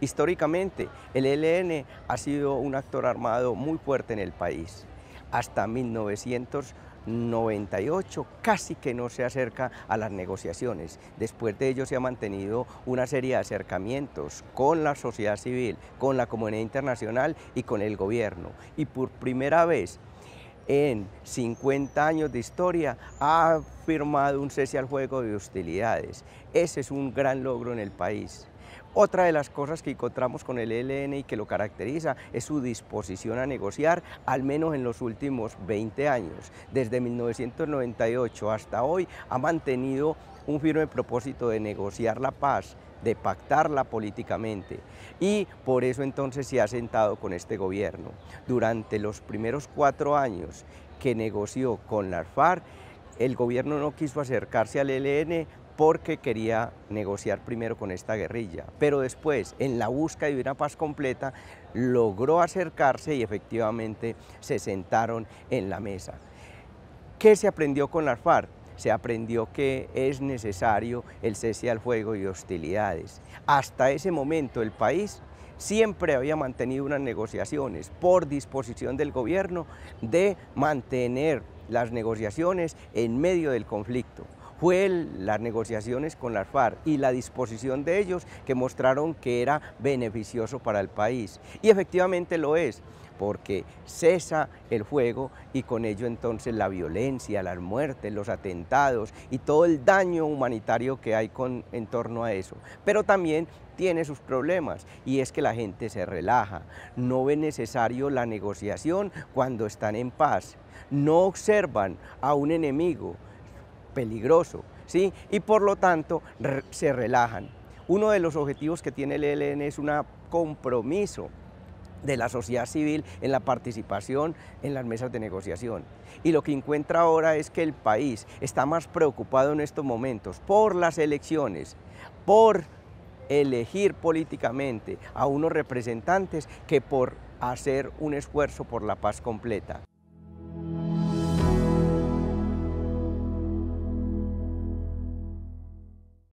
Históricamente, el ELN ha sido un actor armado muy fuerte en el país. Hasta 1998 casi que no se acerca a las negociaciones. Después de ello se ha mantenido una serie de acercamientos con la sociedad civil, con la comunidad internacional y con el gobierno. Y por primera vez en 50 años de historia ha firmado un cese al juego de hostilidades. Ese es un gran logro en el país. Otra de las cosas que encontramos con el ELN y que lo caracteriza es su disposición a negociar, al menos en los últimos 20 años. Desde 1998 hasta hoy ha mantenido un firme propósito de negociar la paz, de pactarla políticamente. Y por eso entonces se ha sentado con este gobierno. Durante los primeros cuatro años que negoció con la FARC, el gobierno no quiso acercarse al ELN porque quería negociar primero con esta guerrilla, pero después, en la búsqueda de una paz completa, logró acercarse y efectivamente se sentaron en la mesa. ¿Qué se aprendió con la FARC? se aprendió que es necesario el cese al fuego y hostilidades. Hasta ese momento el país siempre había mantenido unas negociaciones por disposición del gobierno de mantener las negociaciones en medio del conflicto fue las negociaciones con las FARC y la disposición de ellos que mostraron que era beneficioso para el país. Y efectivamente lo es porque cesa el fuego y con ello entonces la violencia, las muertes, los atentados y todo el daño humanitario que hay con, en torno a eso. Pero también tiene sus problemas y es que la gente se relaja, no ve necesario la negociación cuando están en paz, no observan a un enemigo peligroso, ¿sí? Y por lo tanto se relajan. Uno de los objetivos que tiene el ELN es un compromiso de la sociedad civil en la participación en las mesas de negociación. Y lo que encuentra ahora es que el país está más preocupado en estos momentos por las elecciones, por elegir políticamente a unos representantes que por hacer un esfuerzo por la paz completa.